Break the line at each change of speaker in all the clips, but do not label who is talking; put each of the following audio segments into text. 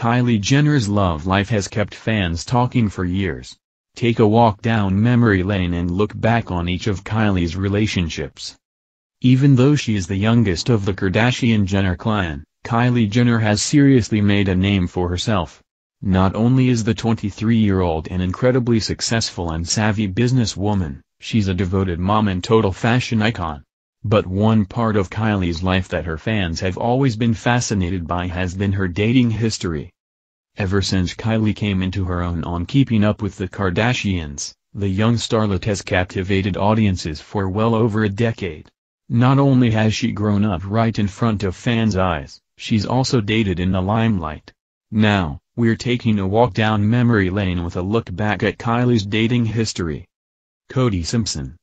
Kylie Jenner's love life has kept fans talking for years. Take a walk down memory lane and look back on each of Kylie's relationships. Even though she is the youngest of the Kardashian-Jenner clan, Kylie Jenner has seriously made a name for herself. Not only is the 23-year-old an incredibly successful and savvy businesswoman, she's a devoted mom and total fashion icon. But one part of Kylie's life that her fans have always been fascinated by has been her dating history. Ever since Kylie came into her own on Keeping Up with the Kardashians, the young starlet has captivated audiences for well over a decade. Not only has she grown up right in front of fans' eyes, she's also dated in the limelight. Now, we're taking a walk down memory lane with a look back at Kylie's dating history. Cody Simpson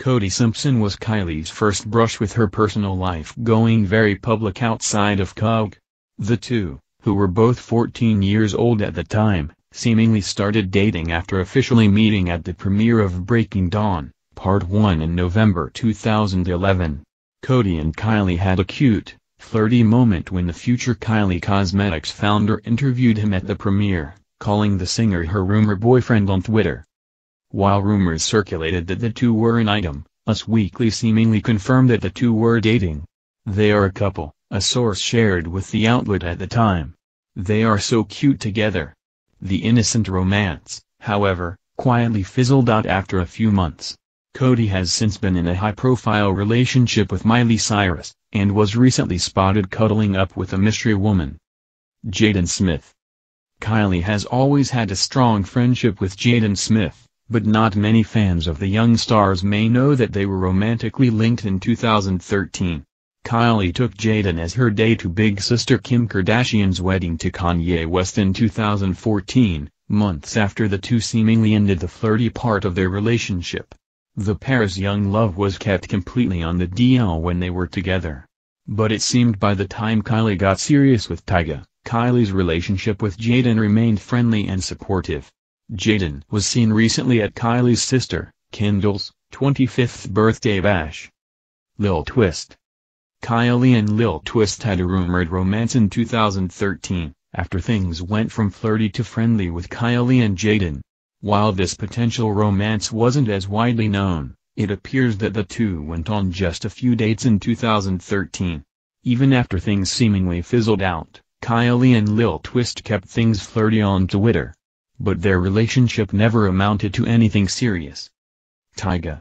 Cody Simpson was Kylie's first brush with her personal life going very public outside of COG. The two, who were both 14 years old at the time, seemingly started dating after officially meeting at the premiere of Breaking Dawn, Part 1 in November 2011. Cody and Kylie had a cute, flirty moment when the future Kylie Cosmetics founder interviewed him at the premiere, calling the singer her rumor boyfriend on Twitter. While rumors circulated that the two were an item, Us Weekly seemingly confirmed that the two were dating. They are a couple, a source shared with the outlet at the time. They are so cute together. The innocent romance, however, quietly fizzled out after a few months. Cody has since been in a high-profile relationship with Miley Cyrus, and was recently spotted cuddling up with a mystery woman. Jaden Smith Kylie has always had a strong friendship with Jaden Smith but not many fans of the young stars may know that they were romantically linked in 2013. Kylie took Jaden as her date to big sister Kim Kardashian's wedding to Kanye West in 2014, months after the two seemingly ended the flirty part of their relationship. The pair's young love was kept completely on the DL when they were together. But it seemed by the time Kylie got serious with Tyga, Kylie's relationship with Jaden remained friendly and supportive. Jaden was seen recently at Kylie's sister, Kendall's, 25th birthday bash. Lil Twist Kylie and Lil Twist had a rumored romance in 2013, after things went from flirty to friendly with Kylie and Jaden. While this potential romance wasn't as widely known, it appears that the two went on just a few dates in 2013. Even after things seemingly fizzled out, Kylie and Lil Twist kept things flirty on Twitter. But their relationship never amounted to anything serious. Tyga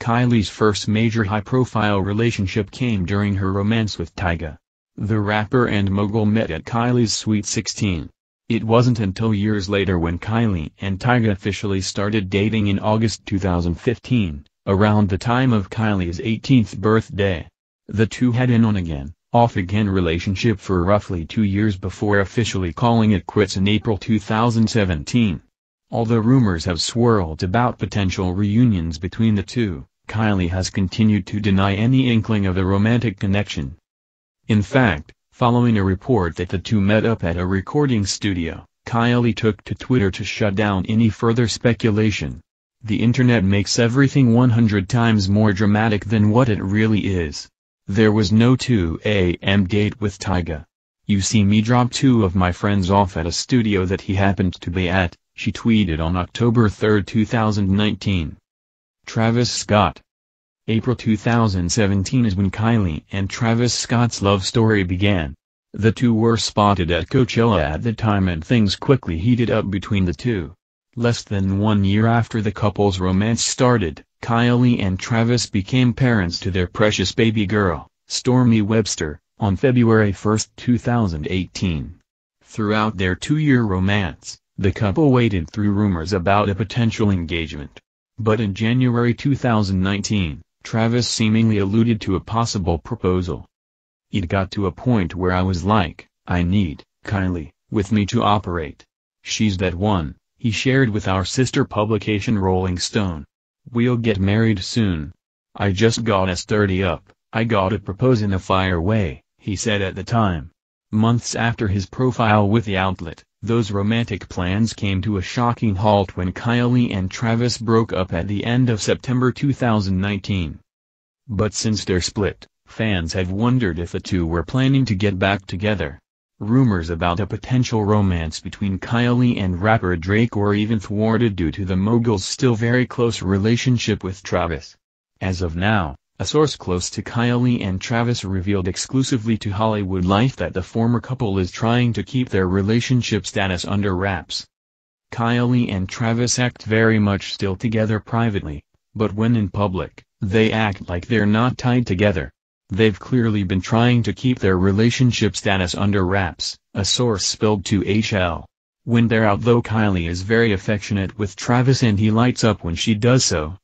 Kylie's first major high-profile relationship came during her romance with Tyga. The rapper and mogul met at Kylie's Sweet 16. It wasn't until years later when Kylie and Tyga officially started dating in August 2015, around the time of Kylie's 18th birthday. The two had in on-again, off-again relationship for roughly two years before officially calling it quits in April 2017. Although rumors have swirled about potential reunions between the two, Kylie has continued to deny any inkling of a romantic connection. In fact, following a report that the two met up at a recording studio, Kylie took to Twitter to shut down any further speculation. The internet makes everything 100 times more dramatic than what it really is. There was no 2 a.m. date with Tyga. You see me drop two of my friends off at a studio that he happened to be at, she tweeted on October 3, 2019. Travis Scott April 2017 is when Kylie and Travis Scott's love story began. The two were spotted at Coachella at the time and things quickly heated up between the two. Less than one year after the couple's romance started, Kylie and Travis became parents to their precious baby girl, Stormy Webster, on February 1, 2018. Throughout their two-year romance, the couple waited through rumors about a potential engagement. But in January 2019, Travis seemingly alluded to a possible proposal. It got to a point where I was like, I need, Kylie, with me to operate. She's that one, he shared with our sister publication Rolling Stone. We'll get married soon. I just gotta sturdy up, I gotta propose in a fire way, he said at the time. Months after his profile with the outlet, those romantic plans came to a shocking halt when Kylie and Travis broke up at the end of September 2019. But since their split, fans have wondered if the two were planning to get back together rumors about a potential romance between Kylie and rapper Drake were even thwarted due to the mogul's still very close relationship with Travis. As of now, a source close to Kylie and Travis revealed exclusively to Hollywood Life that the former couple is trying to keep their relationship status under wraps. Kylie and Travis act very much still together privately, but when in public, they act like they're not tied together. They've clearly been trying to keep their relationship status under wraps, a source spilled to HL. When they're out though Kylie is very affectionate with Travis and he lights up when she does so,